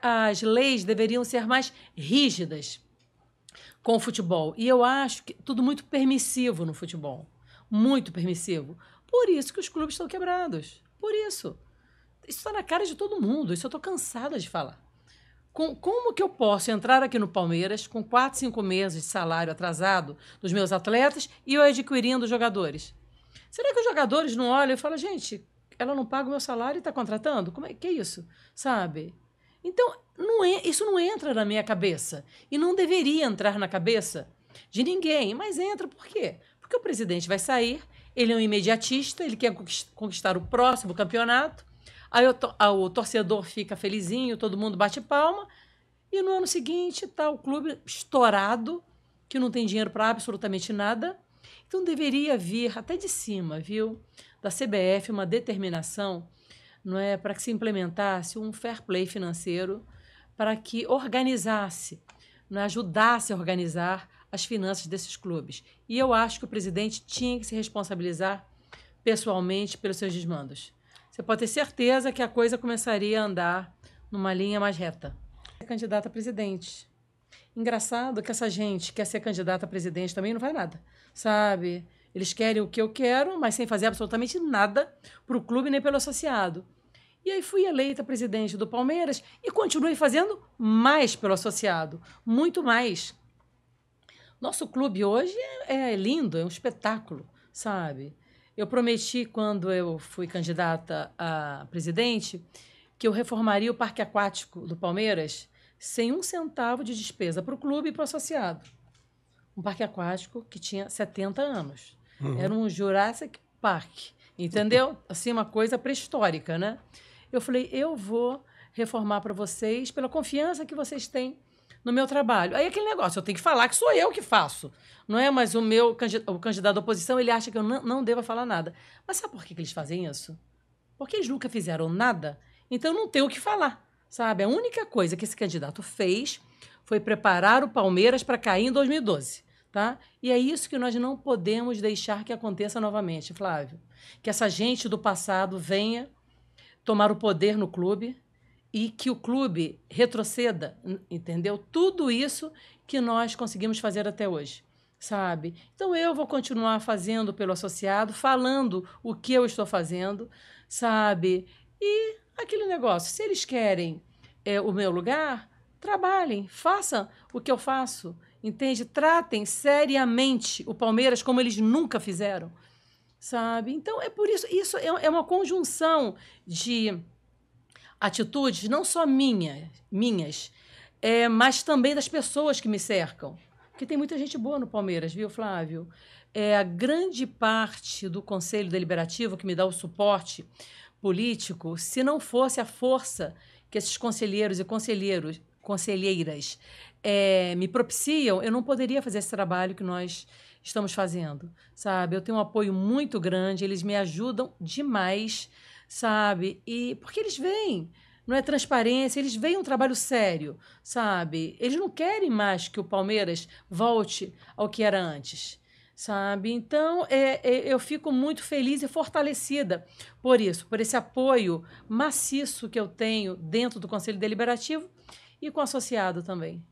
as leis deveriam ser mais rígidas com o futebol. E eu acho que tudo muito permissivo no futebol. Muito permissivo. Por isso que os clubes estão quebrados. Por isso. Isso está na cara de todo mundo. Isso eu estou cansada de falar. Com, como que eu posso entrar aqui no Palmeiras com 4, 5 meses de salário atrasado dos meus atletas e eu adquirindo jogadores? Será que os jogadores não olham e falam, gente, ela não paga o meu salário e está contratando? Como é que é isso? Sabe? Então, não é, isso não entra na minha cabeça. E não deveria entrar na cabeça de ninguém. Mas entra por quê? Porque o presidente vai sair, ele é um imediatista, ele quer conquistar o próximo campeonato. Aí o, o torcedor fica felizinho, todo mundo bate palma. E no ano seguinte está o clube estourado, que não tem dinheiro para absolutamente nada. Então deveria vir até de cima, viu? Da CBF uma determinação não é, para que se implementasse um fair play financeiro, para que organizasse, é, ajudasse a organizar as finanças desses clubes. E eu acho que o presidente tinha que se responsabilizar pessoalmente pelos seus desmandos. Você pode ter certeza que a coisa começaria a andar numa linha mais reta. Candidata a presidente. Engraçado que essa gente quer ser candidata a presidente também não vai nada, sabe? Eles querem o que eu quero, mas sem fazer absolutamente nada para o clube nem pelo associado. E aí fui eleita presidente do Palmeiras e continuei fazendo mais pelo associado, muito mais. Nosso clube hoje é, é, lindo, é um espetáculo, sabe? Eu prometi quando eu fui candidata a presidente que eu reformaria o parque aquático do Palmeiras sem um centavo de despesa para o clube e para o associado. Um parque aquático que tinha 70 anos. Uhum. Era um Jurassic Park, entendeu? Assim, uma coisa pré-histórica, né? Eu falei, eu vou reformar para vocês pela confiança que vocês têm no meu trabalho. Aí aquele negócio, eu tenho que falar que sou eu que faço, não é? Mas o meu o candidato à oposição, ele acha que eu não, não falar nada. Mas sabe por que, que eles fazem isso? Porque eles nunca fizeram nada, então não tem o que falar, sabe? A única coisa que esse candidato fez foi preparar o Palmeiras para cair em 2012. Tá? E é isso que nós não podemos deixar que aconteça novamente, Flávio. Que essa gente do passado venha tomar o poder no clube e que o clube retroceda, entendeu? Tudo isso que nós conseguimos fazer até hoje, sabe? Então eu vou continuar fazendo pelo associado, falando o que eu estou fazendo, sabe? E aquele negócio, se eles querem é, o meu lugar, trabalhem, façam o que eu faço, entende? Tratem seriamente o Palmeiras como eles nunca fizeram sabe? Então é por isso, isso é, é, uma conjunção de atitudes, não só minha, minhas, é, mas também das pessoas que me cercam. Porque tem muita gente boa no Palmeiras, viu, Flávio? É a grande parte do Conselho Deliberativo que me dá o suporte político, se não fosse a força que esses conselheiros e conselheiros, conselheiras, é, me propiciam, eu não poderia fazer esse trabalho que nós estamos fazendo, sabe? Eu tenho um apoio muito grande, eles me ajudam demais, sabe? E porque eles vêm, não é transparência, eles veem um trabalho sério, sabe? Eles não querem mais que o Palmeiras volte ao que era antes, sabe? Então, é, é, eu fico muito feliz e fortalecida por isso, por esse apoio maciço que eu tenho dentro do Conselho Deliberativo e com associado também.